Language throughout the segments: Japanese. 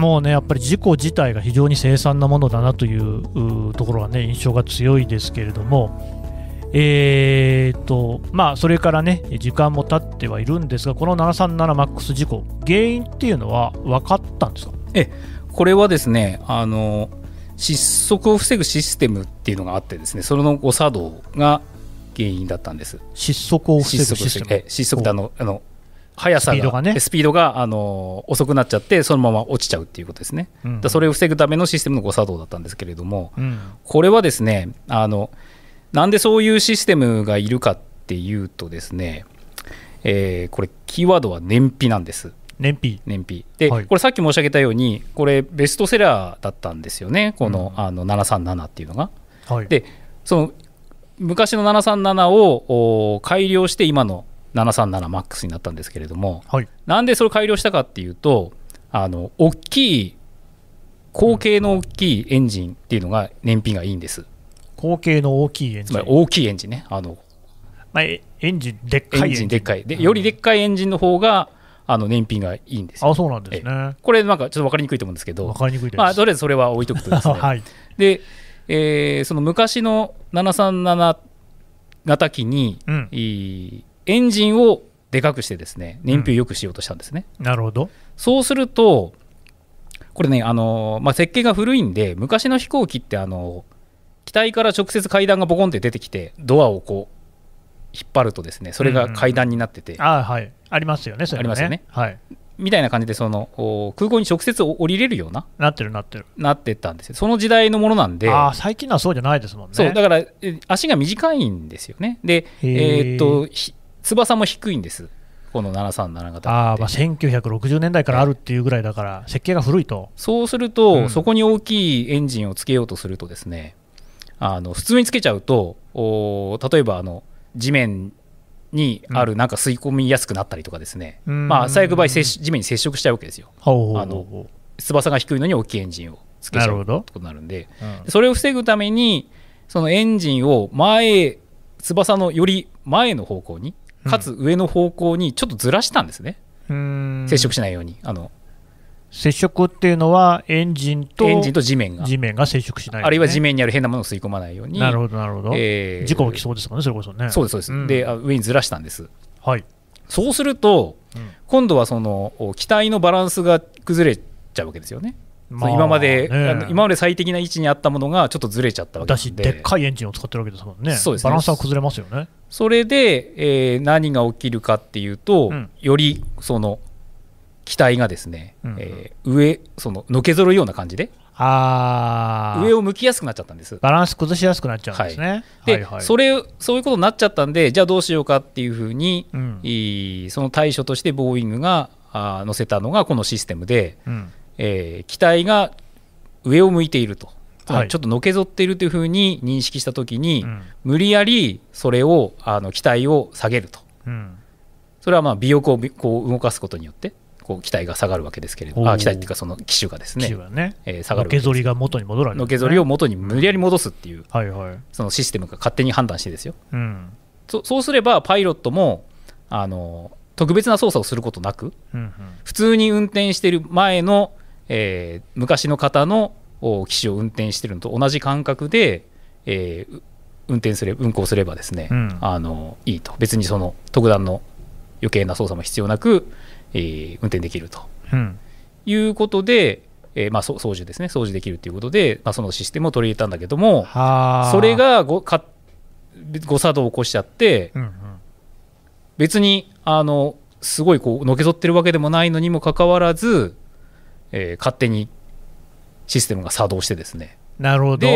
もうね、やっぱり事故自体が非常に凄惨なものだなというところはね、印象が強いですけれども、えーとまあ、それからね、時間も経ってはいるんですが、この 737MAX 事故、原因っていうのは分かったんですかえこれはですねあの、失速を防ぐシステムっていうのがあって、ですねそれの誤作動が原因だったんです。失速を防ぐシステム失速あのあの速さがスピードが,、ね、スピードがあの遅くなっちゃってそのまま落ちちゃうっていうことですね、うん、だそれを防ぐためのシステムの誤作動だったんですけれども、うん、これはですねあのなんでそういうシステムがいるかっていうとですね、えー、これキーワードは燃費なんです燃費燃費で、はい、これさっき申し上げたようにこれベストセラーだったんですよねこの,、あの737っていうのが、はい、でその昔の737を改良して今の 737MAX になったんですけれども、はい、なんでそれを改良したかっていうとあの大きい後継の大きいエンジンっていうのが燃費がいいんです。後継の大きいエンジンつまり大きいエンジンね。あのまあ、エンジンでっかいエンジンでっかいで、よりでっかいエンジンの方があの燃費がいいんですね、あそうなんですねこれなんかちょっと分かりにくいと思うんですけどかりにくいまあ、とりあえずそれは置いとくとですね、はい、で、えー、その昔の737型機に、うん、エンジンをでかくしてですね燃費を良くしようとしたんですね。うん、なるほどそうするとこれねあの、まあ、設計が古いんで昔の飛行機ってあの機体から直接階段がボコンって出てきてドアをこう引っ張るとですねそれが階段になってて、うん、あはいありますよねそれねありますよね、はい、みたいな感じでその空港に直接降りれるようななってるなってるなってたんですよその時代のものなんであ最近のはそうじゃないですもんねそうだから足が短いんですよねでえー、っと翼も低いんですこの737型あ、まあ、1960年代からあるっていうぐらいだから、設計が古いとそうすると、うん、そこに大きいエンジンをつけようとするとですねあの普通につけちゃうと例えばあの地面にあるなんか吸い込みやすくなったりとかですね、うん、まあ、最悪場合地面に接触しちゃうわけですよ、うん、あの翼が低いのに大きいエンジンをつけちゃうことになるんで、それを防ぐためにそのエンジンを前翼のより前の方向にかつ上の方向にちょっとずらしたんですね、うん、接触しないようにあの接触っていうのはエンジンとエンジンと地面が地面が接触しない、ね、あるいは地面にある変なものを吸い込まないようになるほどなるほど、えー、事故が起きそうですもんねそれこそねそうですそうです、うん、で上にずらしたんですはいそうすると、うん、今度はその機体のバランスが崩れちゃうわけですよねまあ、今まで、ね、今まで最適な位置にあったものがちょっとずれちゃったわけでだしでっかいエンジンを使ってるわけですもんねそうですねバランスは崩れますよねそれで、えー、何が起きるかっていうと、うん、よりその機体がですね、うんえー、上そののけぞるような感じであ上を向きやすくなっちゃったんですバランス崩しやすくなっちゃうんですね、はい、で、はいはい、それそういうことになっちゃったんでじゃあどうしようかっていうふうに、ん、その対処としてボーイングがあ載せたのがこのシステムで、うんえー、機体が上を向いていると、はい、ちょっとのけぞっているというふうに認識したときに、うん、無理やりそれをあの機体を下げると、うん、それはまあ尾翼をこう動かすことによってこう機体が下がるわけですけれどあ機体っていうかその機種がですねね、え下がるのけぞりが元に戻らない、ね、のけぞりを元に無理やり戻すっていう、はいはい、そのシステムが勝手に判断してですよ、うん、そそうすればパイロットもあの特別な操作をすることなく、うんうん、普通に運転してる前のえー、昔の方の機種を運転してるのと同じ感覚で、えー、運転すれ運行すればですね、うん、あのいいと別にその特段の余計な操作も必要なく、えー、運転できると、うん、いうことで、えーまあ、操ですね掃除できるということで、まあ、そのシステムを取り入れたんだけどもそれが誤作動を起こしちゃって、うんうん、別にあのすごいこうのけぞってるわけでもないのにもかかわらずえー、勝手にシステムが作動してですねなるほど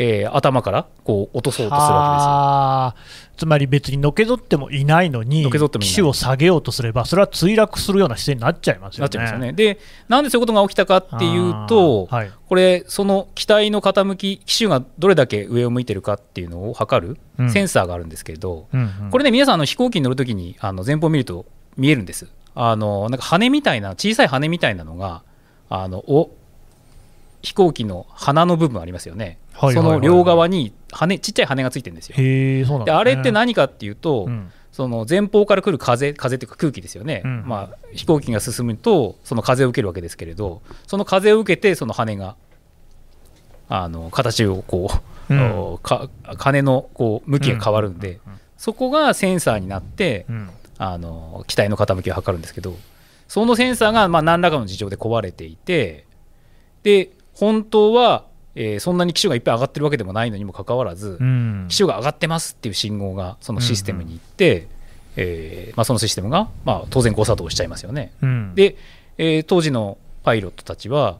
えー、頭からこう落とそうとするわけですつまり別にのけぞってもいないのに、機種を下げようとすれば、それは墜落するような姿勢になっちゃいますよね。なっちゃいますよねで、なんでそういうことが起きたかっていうと、はい、これ、その機体の傾き、機種がどれだけ上を向いてるかっていうのを測るセンサーがあるんですけど、うんうんうん、これね、皆さんあの飛行機に乗るときにあの前方見ると見えるんです。あのなんか羽みたいな小さい羽みたいなのがあのお飛行機の鼻の部分ありますよね、その両側に羽ちっちゃい羽がついてるんですよ。へそ、ね、であれって何かっていうと、うん、その前方から来る風風っていうか空気ですよね、うん、まあ、飛行機が進むとその風を受けるわけですけれどその風を受けてその羽があの形をこう、うん、羽のこう向きが変わるんで、そこがセンサーになって、あの機体の傾きを測るんですけど。そのセンサーがま何らかの事情で壊れていてで本当は、えそんなに機種がいっぱい上がってるわけでもないのにもかかわらず、機種が上がってますっていう信号がそのシステムに行って、えまそのシステムが、ま当然誤作動しちゃいますよね。で、え当時のパイロットたちは、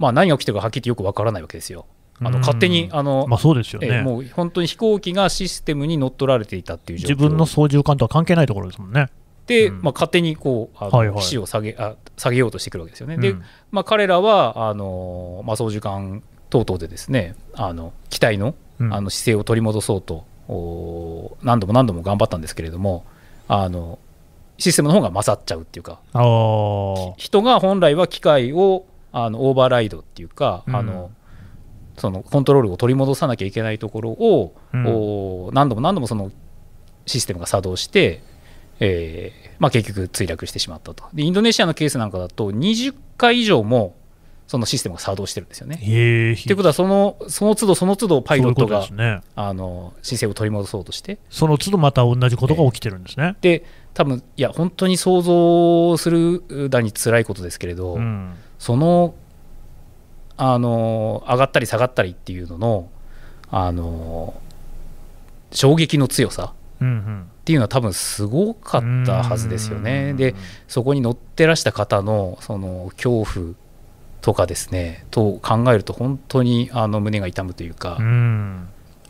ま何が起きてるかはっきりよくわからないわけですよ。あの勝手に、あのまあ、そうですよね、えー、もう本当に飛行機がシステムに乗っ取られていたっていう自分の操縦んとは関係ないところですもんね。で、まあ、勝手にこうあの、は士を下げあ下げようとしてくるわけですよね。で、まあ、彼らはあの、まあ、操縦艦等々でですねあの機体のあの姿勢を取り戻そうと、何度も何度も頑張ったんですけれどもあのシステムの方が勝っちゃうっていうか人が本来は機械をあのオーバーライドっていうか、うん、あのそのコントロールを取り戻さなきゃいけないところを、うん、何度も何度もそのシステムが作動してえー、まあ、結局墜落してしまったとでインドネシアのケースなんかだと20回以上もそのシステムが作動してるんですよね。ということはそのその都度その都度パイロットがうう、ね、あの申請を取り戻そうとしてその都度また同じことが起きてるんですね。えー、で多分いや本当に想像するだに辛いことですけれど、うん、そのあの上がったり下がったりっていうののあの衝撃の強さ、うんうん、っていうのは多分すごかったはずですよね。でそこに乗ってらした方のその恐怖とかですねと考えると本当にあの胸が痛むというか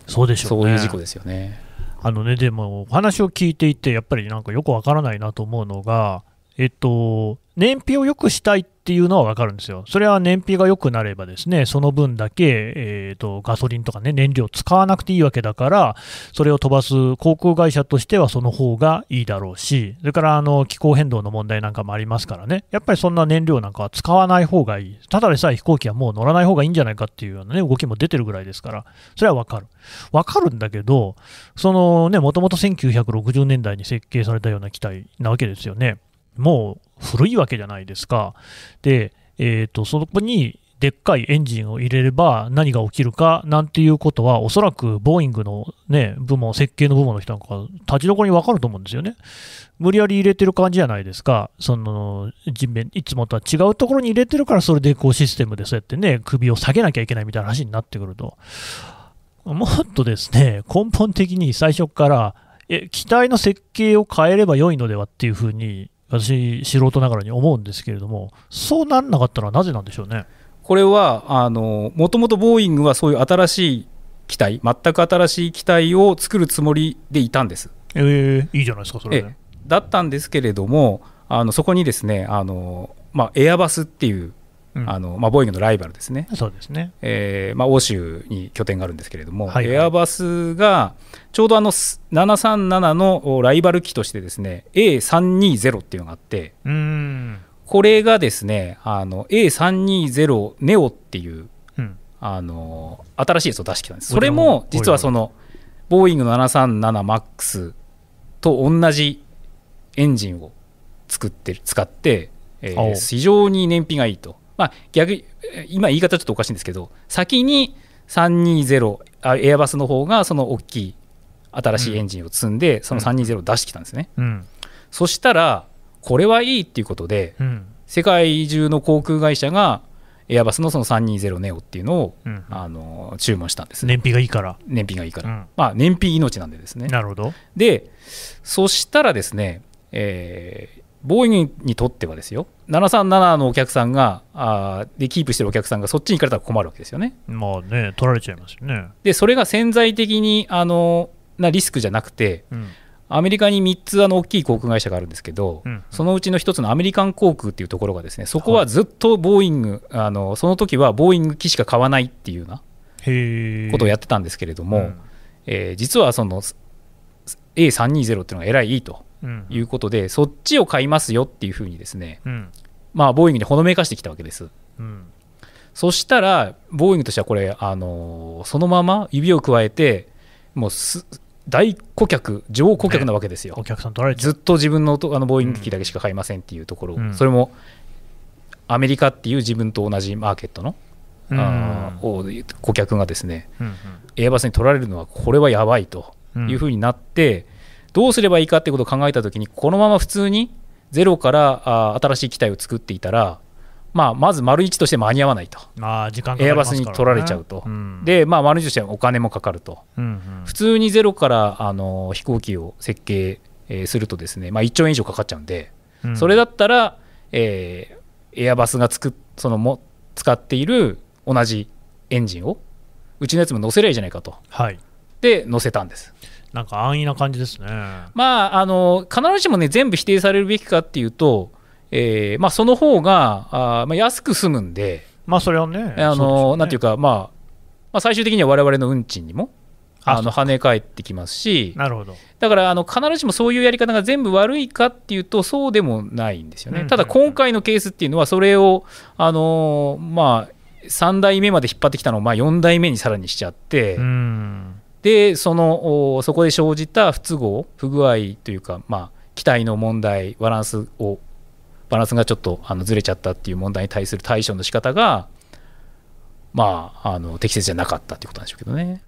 そうでしょう、そういう事故ですよね。あのねでもお話を聞いていてやっぱりなんかよくわからないなと思うのがえっと、燃費を良くしたいっていうのは分かるんですよ。それは燃費が良くなればですね、その分だけ、えーと、ガソリンとかね、燃料使わなくていいわけだから、それを飛ばす航空会社としてはその方がいいだろうし、それからあの気候変動の問題なんかもありますからね、やっぱりそんな燃料なんかは使わない方がいい。ただでさえ飛行機はもう乗らない方がいいんじゃないかっていうようなね、動きも出てるぐらいですから、それは分かる。分かるんだけど、そのね、もともと1960年代に設計されたような機体なわけですよね。もう古いわけじゃないですか。で、えーと、そこにでっかいエンジンを入れれば何が起きるかなんていうことは、おそらくボーイングの、ね、部門、設計の部門の人なんか、立ちどころに分かると思うんですよね。無理やり入れてる感じじゃないですか、その人面いつもとは違うところに入れてるから、それでこうシステムでそうやってね、首を下げなきゃいけないみたいな話になってくると、もっとですね、根本的に最初から、え機体の設計を変えれば良いのではっていうふうに私、素人ながらに思うんですけれども、そうなんなかったのはなぜなんでしょうね。これはあのもともとボーイングはそういう新しい機体全く新しい機体を作るつもりでいたんです。えー、いいじゃないですかそれ、ね、だったんですけれどもあのそこにですねあの、まあ、エアバスっていうあのまあ、ボーイングのライバルですね、そうですね、えーまあ、欧州に拠点があるんですけれども、はいはい、エアバスがちょうどあの737のライバル機として、ですね A320 っていうのがあって、これがですねあの A320 ネオっていう、うん、あの新しいやつを出してきたんです、それも実はそのボーイングの 737MAX と同じエンジンを作って使って、えー、非常に燃費がいいと。まあ、逆今言い方ちょっとおかしいんですけど先に320あエアバスの方がその大きい新しいエンジンを積んで、うん、その320を出してきたんですね、うん、そしたらこれはいいっていうことで、うん、世界中の航空会社がエアバスのその320ネオっていうのを、うん、あの注文したんです燃費がいいから燃費がいいから、うん、まあ、燃費命なんでですねなるほどでそしたらですね、えー、ボーインにとってはですよ737のお客さんがあでキープしてるお客さんがそっちに行かれたら困るわけですよね。まあね取られちゃいますよね。でそれが潜在的にあのなリスクじゃなくて、うん、アメリカに3つあの大きい航空会社があるんですけど、うん、そのうちの1つのアメリカン航空っていうところがですねそこはずっとボーイング、はい、あのその時はボーイング機しか買わないっていうようなことをやってたんですけれども、うん、えー、実はその A320 っていうのがえらいいいと。いうことで、うん、そっちを買いますよっていうふうにですね、うん、まあ、ボーイングにほのめかしてきたわけです。うんそしたら、ボーイングとしてはこれ、あのそのまま指をくわえて、もう大顧客、上顧客なわけですよ、ね、お客さん取られずっと自分のあのボーイング機だけしか買いませんっていうところ、うん、それもアメリカっていう自分と同じマーケットの、うん、顧客がですね、うんうん、エアバスに取られるのは、これはやばいというふうになって、どうすればいいかってことを考えた時にこのまま普通にゼロからあ新しい機体を作っていたら、まあ、まず丸1として間に合わないと、あ時間、ね、エアバスに取られちゃうと、うん、で、まあ、丸1としてはお金もかかると、うんうん、普通にゼロからあの飛行機を設計、するとですね、まあ、1兆円以上かかっちゃうんで、うん、それだったら、えー、エアバスがつくそのも使っている同じエンジンをうちのやつも乗せればいいじゃないかと、はい、で乗せたんですなんか安易な感じですね。まあ、あの必ずしもね全部否定されるべきかっていうと、えーまあ、その方があ、まあ、安く済むんで、まあそれはね、あの、ね、なんていうか、まあ、まあ、最終的には我々の運賃にもあの跳ね返ってきますし、なるほどだからあの必ずしもそういうやり方が全部悪いかっていうと、そうでもないんですよね、うんうんうん、ただ今回のケースっていうのは、それを、あのまあ、3代目まで引っ張ってきたのを、まあ、4代目にさらにしちゃって。うんでそのそこで生じた不都合不具合というか、まあ、機体の問題バランスをバランスがちょっとあのずれちゃったっていう問題に対する対処の仕方がまああの適切じゃなかったっていうことなんでしょうけどね。